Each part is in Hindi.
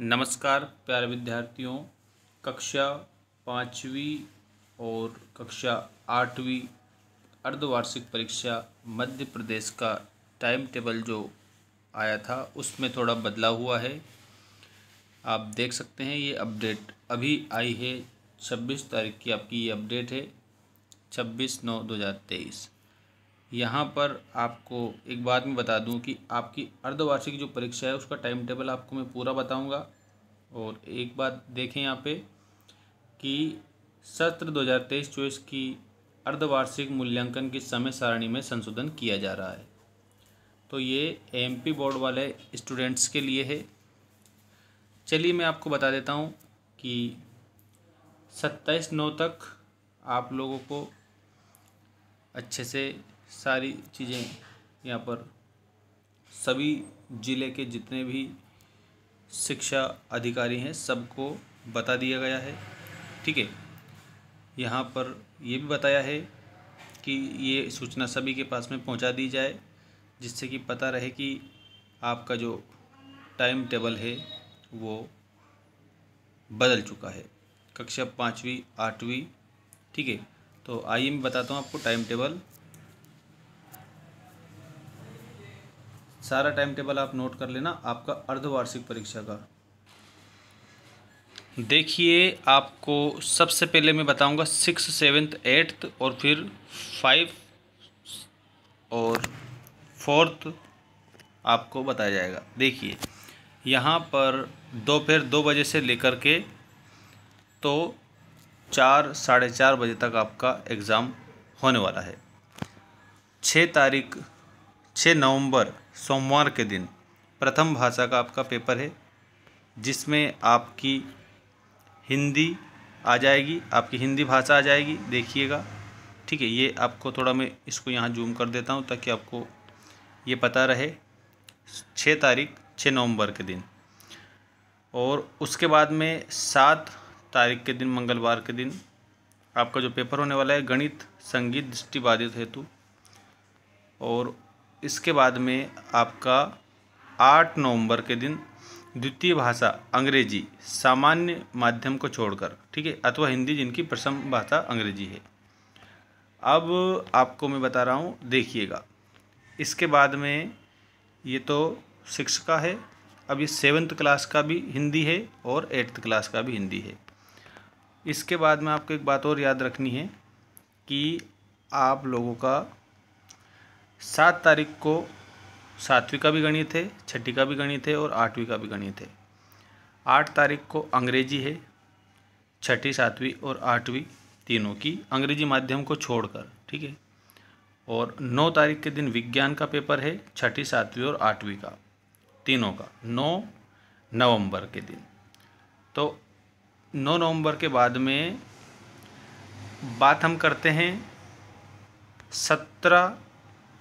नमस्कार प्यारे विद्यार्थियों कक्षा पाँचवीं और कक्षा आठवीं अर्धवार्षिक परीक्षा मध्य प्रदेश का टाइम टेबल जो आया था उसमें थोड़ा बदलाव हुआ है आप देख सकते हैं ये अपडेट अभी आई है छब्बीस तारीख की आपकी ये अपडेट है छब्बीस नौ दो हज़ार तेईस यहाँ पर आपको एक बात मैं बता दूँ कि आपकी अर्धवार्षिक जो परीक्षा है उसका टाइम टेबल आपको मैं पूरा बताऊँगा और एक बात देखें यहाँ पे कि सत्र 2023 चौबीस की अर्धवार्षिक मूल्यांकन की समय सारणी में संशोधन किया जा रहा है तो ये एम बोर्ड वाले स्टूडेंट्स के लिए है चलिए मैं आपको बता देता हूँ कि सत्ताईस नौ तक आप लोगों को अच्छे से सारी चीज़ें यहाँ पर सभी ज़िले के जितने भी शिक्षा अधिकारी हैं सबको बता दिया गया है ठीक है यहाँ पर ये भी बताया है कि ये सूचना सभी के पास में पहुँचा दी जाए जिससे कि पता रहे कि आपका जो टाइम टेबल है वो बदल चुका है कक्षा पाँचवीं आठवीं ठीक है तो आइए मैं बताता हूँ आपको टाइम टेबल सारा टाइम टेबल आप नोट कर लेना आपका अर्धवार्षिक परीक्षा का देखिए आपको सबसे पहले मैं बताऊंगा सिक्स सेवन्थ एट्थ और फिर फाइव और फोर्थ आपको बताया जाएगा देखिए यहाँ पर दोपहर दो, दो बजे से लेकर के तो चार साढ़े चार बजे तक आपका एग्ज़ाम होने वाला है छः तारीख छः नवंबर सोमवार के दिन प्रथम भाषा का आपका पेपर है जिसमें आपकी हिंदी आ जाएगी आपकी हिंदी भाषा आ जाएगी देखिएगा ठीक है ये आपको थोड़ा मैं इसको यहाँ जूम कर देता हूँ ताकि आपको ये पता रहे छः तारीख छः नवंबर के दिन और उसके बाद में सात तारीख के दिन मंगलवार के दिन आपका जो पेपर होने वाला है गणित संगीत दृष्टिबाधित हेतु और इसके बाद में आपका आठ नवंबर के दिन द्वितीय भाषा अंग्रेजी सामान्य माध्यम को छोड़कर ठीक है अथवा हिंदी जिनकी प्रथम भाषा अंग्रेजी है अब आपको मैं बता रहा हूँ देखिएगा इसके बाद में ये तो सिक्स का है अब ये सेवन्थ क्लास का भी हिंदी है और एट्थ क्लास का भी हिंदी है इसके बाद में आपको एक बात और याद रखनी है कि आप लोगों का सात तारीख को सातवीं का भी गणित है छठी का भी गणित है और आठवीं का भी गणित है आठ तारीख को अंग्रेजी है छठी सातवीं और आठवीं तीनों की अंग्रेजी माध्यम को छोड़कर ठीक है और नौ तारीख के दिन विज्ञान का पेपर है छठी सातवीं और आठवीं का तीनों का नौ नवंबर के दिन तो नौ नवंबर के बाद में बात हम करते हैं सत्रह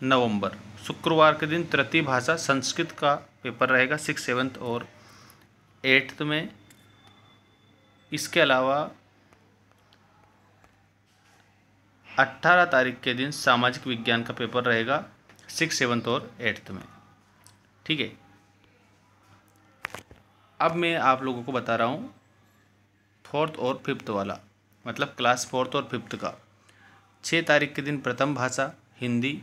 नवंबर शुक्रवार के दिन तृतीय भाषा संस्कृत का पेपर रहेगा सिक्स सेवन्थ और एट्थ में इसके अलावा अट्ठारह तारीख के दिन सामाजिक विज्ञान का पेपर रहेगा सिक्स सेवन्थ और एट्थ में ठीक है अब मैं आप लोगों को बता रहा हूँ फोर्थ और फिफ्थ वाला मतलब क्लास फोर्थ और फिफ्थ का छः तारीख के दिन प्रथम भाषा हिंदी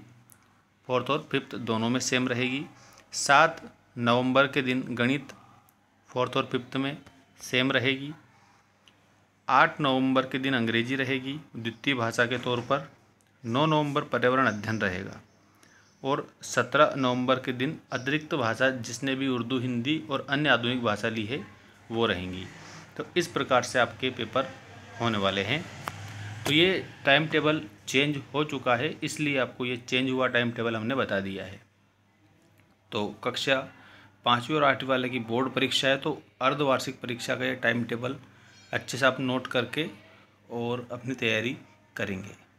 फोर्थ और फिफ्थ दोनों में सेम रहेगी सात नवंबर के दिन गणित फोर्थ और फिफ्थ में सेम रहेगी आठ नवंबर के दिन अंग्रेजी रहेगी द्वितीय भाषा के तौर पर नौ नवंबर पर्यावरण अध्ययन रहेगा और सत्रह नवंबर के दिन अतिरिक्त भाषा जिसने भी उर्दू हिंदी और अन्य आधुनिक भाषा ली है वो रहेंगी तो इस प्रकार से आपके पेपर होने वाले हैं तो ये टाइम टेबल चेंज हो चुका है इसलिए आपको ये चेंज हुआ टाइम टेबल हमने बता दिया है तो कक्षा पाँचवीं और आठवीं वाले की बोर्ड परीक्षा है तो अर्धवार्षिक परीक्षा का ये टाइम टेबल अच्छे से आप नोट करके और अपनी तैयारी करेंगे